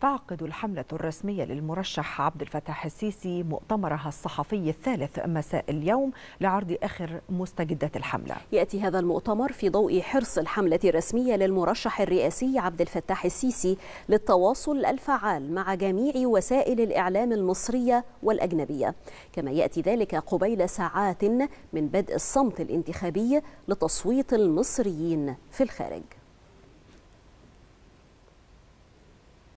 تعقد الحملة الرسمية للمرشح عبد الفتاح السيسي مؤتمرها الصحفي الثالث مساء اليوم لعرض آخر مستجدات الحملة يأتي هذا المؤتمر في ضوء حرص الحملة الرسمية للمرشح الرئاسي عبد الفتاح السيسي للتواصل الفعال مع جميع وسائل الإعلام المصرية والأجنبية كما يأتي ذلك قبيل ساعات من بدء الصمت الانتخابي لتصويت المصريين في الخارج